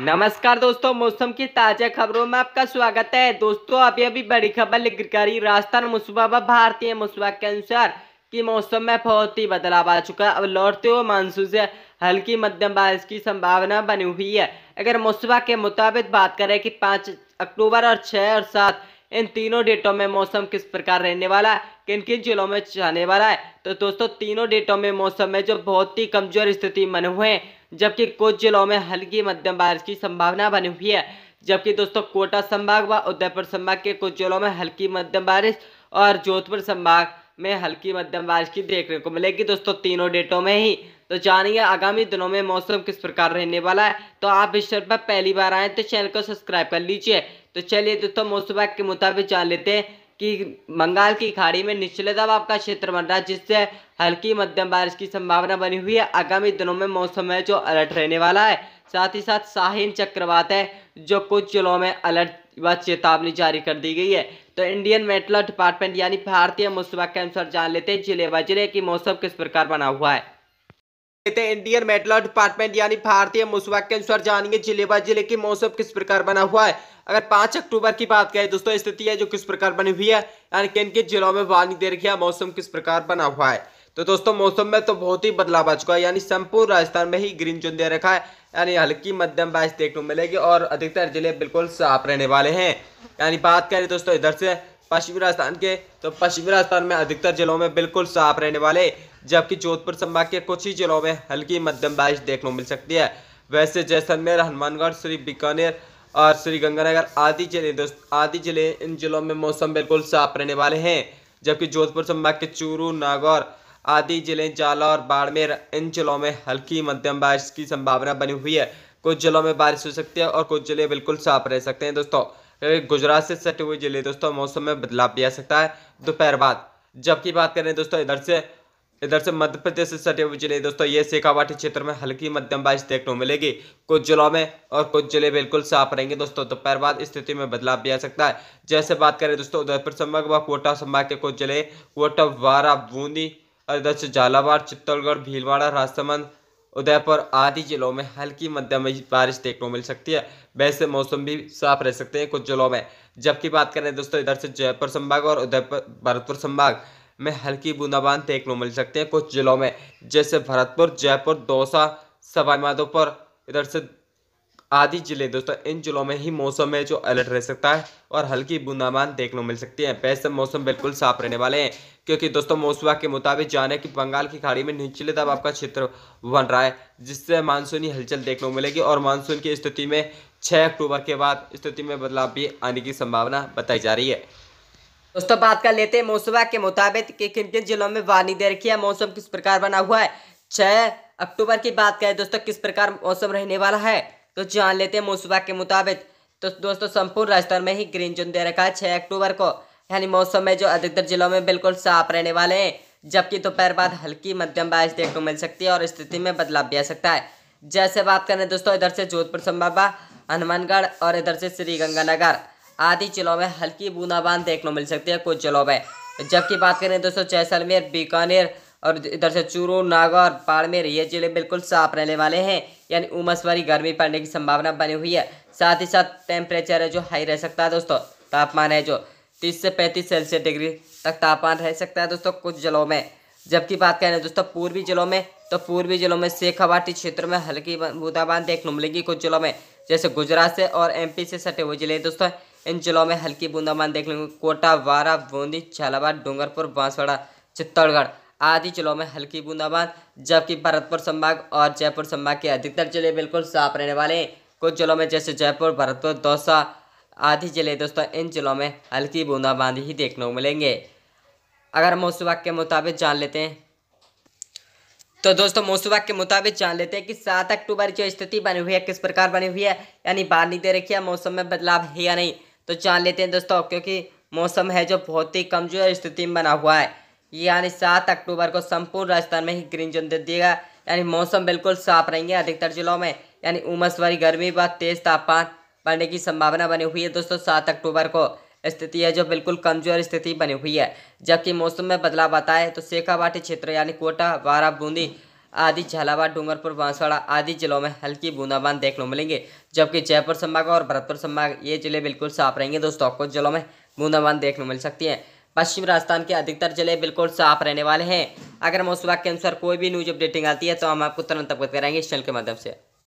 नमस्कार दोस्तों मौसम की ताज़ा खबरों में आपका स्वागत है दोस्तों अभी अभी बड़ी खबर लेकर करी राजस्थान मुसूबा व भारतीय मुसूबा के अनुसार कि मौसम में बहुत ही बदलाव आ चुका है अब लौटते हुए मानसून से हल्की मध्यम बारिश की संभावना बनी हुई है अगर मौसम के मुताबिक बात करें कि पाँच अक्टूबर और छः और सात इन तीनों डेटों में मौसम किस प्रकार रहने वाला है किन किन जिलों में जाने वाला है तो दोस्तों तीनों डेटों में मौसम में जो बहुत ही कमजोर स्थिति बने हुए हैं जबकि कुछ जिलों में हल्की मध्यम बारिश की संभावना बनी हुई है जबकि दोस्तों कोटा संभाग व उदयपुर संभाग के कुछ जिलों में हल्की मध्यम बारिश और जोधपुर संभाग में हल्की मध्यम बारिश की देखने को मिलेगी दोस्तों तीनों डेटों में ही तो जानिए आगामी दिनों में मौसम किस प्रकार रहने वाला है तो आप इस पर पहली बार आए तो चैनल को सब्सक्राइब कर लीजिए तो चलिए दोस्तों तो मौसम के मुताबिक जान लेते हैं कि बंगाल की खाड़ी में निचले दबाव का क्षेत्र बन रहा है जिससे हल्की मध्यम बारिश की संभावना बनी हुई है आगामी दिनों में मौसम है जो अलर्ट रहने वाला है साथ ही साथ शाहीन चक्रवात है जो कुछ जिलों में अलर्ट व चेतावनी जारी कर दी गई है तो इंडियन मेटल डिपार्टमेंट यानी भारतीय मौसम के अनुसार जान लेते हैं जिले व जिले की मौसम किस प्रकार बना हुआ है लेते हैं इंडियन मेटलॉ डिपार्टमेंट यानी भारतीय मुसवा के अनुसार जानिए जिले व जिले की मौसम किस प्रकार बना हुआ है अगर पाँच अक्टूबर की बात करें दोस्तों स्थिति है जो किस प्रकार बनी हुई है यानी किन किन जिलों में वार्निंग दे रखी है मौसम किस प्रकार बना हुआ है तो दोस्तों मौसम में तो बहुत ही बदलाव आ चुका है यानी संपूर्ण राजस्थान में ही ग्रीन जोन दे रखा है यानी हल्की मध्यम बारिश देखने को मिलेगी और अधिकतर जिले बिल्कुल साफ रहने वाले हैं यानी बात करें दोस्तों इधर से पश्चिमी राजस्थान के तो पश्चिमी राजस्थान में अधिकतर जिलों में बिल्कुल साफ रहने वाले जबकि जोधपुर संभाग के कुछ ही जिलों में हल्की मध्यम बारिश देखने को मिल सकती है वैसे जैसलमेर हनुमानगढ़ श्री बीकानेर और श्री गंगानगर आदि जिले दोस्त आदि जिले इन जिलों में मौसम बिल्कुल साफ रहने वाले हैं जबकि जोधपुर संभाग के चूरू नागौर आदि जिले जालौर बाड़मेर इन जिलों में हल्की मध्यम बारिश की संभावना बनी हुई है कुछ जिलों में बारिश हो सकती है और कुछ जिले बिल्कुल साफ रह सकते हैं दोस्तों गुजरात से सटे हुए जिले दोस्तों मौसम में बदलाव भी आ सकता है दोपहर बाद जबकि बात करें दोस्तों इधर से इधर से मध्य प्रदेश से सटे हुए जिले दोस्तों ये सेकावाटी क्षेत्र में हल्की मध्यम बारिश देखने को मिलेगी कुछ जिलों में और कुछ जिले बिल्कुल साफ रहेंगे दोस्तों दोपहर बाद स्थिति में बदलाव भी आ सकता है जैसे बात करें दोस्तों उदयपुर संभाग व कोटा संभाग के कुछ जिले कोटा वारा बूंदी और इधर से झालावाड़ चित्तौड़गढ़ भीलवाड़ा राजसमंद उदयपुर आदि जिलों में हल्की मध्यम बारिश देखने को मिल सकती है वैसे मौसम भी साफ रह सकते हैं कुछ जिलों में जबकि बात करें दोस्तों इधर से जयपुर संभाग और उदयपुर भरतपुर संभाग में हल्की बूंदाबांद देखने को मिल सकते हैं कुछ जिलों में जैसे भरतपुर जयपुर दौसा सवाई माधोपुर इधर से आदि जिले दोस्तों इन जिलों में ही मौसम में जो अलर्ट रह सकता है और हल्की बूंदाबान देखने को मिल सकती है वैसे मौसम बिल्कुल साफ रहने वाले हैं क्योंकि दोस्तों मौसम के मुताबिक जाने की बंगाल की खाड़ी में निचले दबाव का क्षेत्र बन रहा है जिससे मानसूनी हलचल देखने को मिलेगी और मानसून की स्थिति में छः अक्टूबर के बाद स्थिति में बदलाव भी आने की संभावना बताई जा रही है दोस्तों बात कर लेते हैं मौसम के मुताबिक कि किन किन जिलों में वानी दे रखी है मौसम किस प्रकार बना हुआ है छः अक्टूबर की बात करें दोस्तों किस प्रकार मौसम रहने वाला है तो जान लेते हैं मौसम के मुताबिक तो दोस्तों संपूर्ण राजस्थान में ही ग्रीन जोन दे रखा है छः अक्टूबर को यानी मौसम में जो अधिकतर जिलों में बिल्कुल साफ रहने वाले हैं जबकि दोपहर बाद हल्की मध्यम बारिश देखने को मिल सकती है और स्थिति में बदलाव भी आ सकता है जैसे बात करें दोस्तों इधर से जोधपुर संभावा हनुमानगढ़ और इधर से श्रीगंगानगर आदि जिलों में हल्की बूंदाबांद देखने को मिल सकती है कुछ जिलों में जबकि बात करें दोस्तों जैसलमेर बीकानेर और इधर से चूरू नागौर बाड़मेर ये जिले बिल्कुल साफ रहने वाले हैं यानी उमस भरी गर्मी पड़ने की संभावना बनी हुई है साथ ही साथ टेम्परेचर है जो हाई रह सकता है दोस्तों तापमान है जो तीस से पैंतीस सेल्सियस डिग्री तक तापमान रह सकता है दोस्तों कुछ जिलों में जबकि बात करें दोस्तों पूर्वी जिलों में तो पूर्वी जिलों में शेखावाटी क्षेत्र में हल्की बूंदाबांदी देखने मिलेगी कुछ जिलों में जैसे गुजरात से और एमपी से सटे हुए जिले दोस्तों इन जिलों में हल्की बूंदाबांद देखने को कोटा वारा बूंदी झालावाड़ डूंगरपुर बांसवाड़ा चित्तौड़गढ़ आदि जिलों में हल्की बूंदाबांद जबकि भरतपुर संभाग और जयपुर संभाग के अधिकतर जिले बिल्कुल साफ रहने वाले हैं कुछ जिलों में जैसे जयपुर भरतपुर दौसा आदि जिले दोस्तों इन जिलों में हल्की बूंदाबांदी ही देखने को मिलेंगे अगर मौसम के मुताबिक जान लेते हैं तो दोस्तों मौसम के मुताबिक जान लेते हैं कि सात अक्टूबर जो स्थिति बनी हुई है किस प्रकार बनी हुई है यानी नहीं दे रखी है मौसम में बदलाव है या नहीं तो जान लेते हैं दोस्तों क्योंकि मौसम है जो बहुत ही कमजोर स्थिति में बना हुआ है यानी सात अक्टूबर को संपूर्ण राजस्थान में ही ग्रीन जोन दे दिएगा यानी मौसम बिल्कुल साफ रहेंगे अधिकतर जिलों में यानी उमस भरी गर्मी व तेज तापमान बढ़ने की संभावना बनी हुई है दोस्तों सात अक्टूबर को स्थिति है जो बिल्कुल कमजोर स्थिति बनी हुई है जबकि मौसम में बदलाव आता है तो शेखावाटी क्षेत्र यानी कोटा वारा बूंदी आदि झालावाड़ डूंगरपुर बांसवाड़ा आदि जिलों में हल्की बूंदाबांद देखने को मिलेंगे जबकि जयपुर संभाग और भरतपुर संभाग ये जिले बिल्कुल साफ रहेंगे दोस्तों कुछ जिलों में बूंदाबांद देखने को मिल सकती है पश्चिम राजस्थान के अधिकतर जिले बिल्कुल साफ रहने वाले हैं अगर हम उस वक्त के अनुसार कोई भी न्यूज अपडेटिंग आती है तो हम आपको तुरंत अवगत कराएंगे इस चैनल के माध्यम से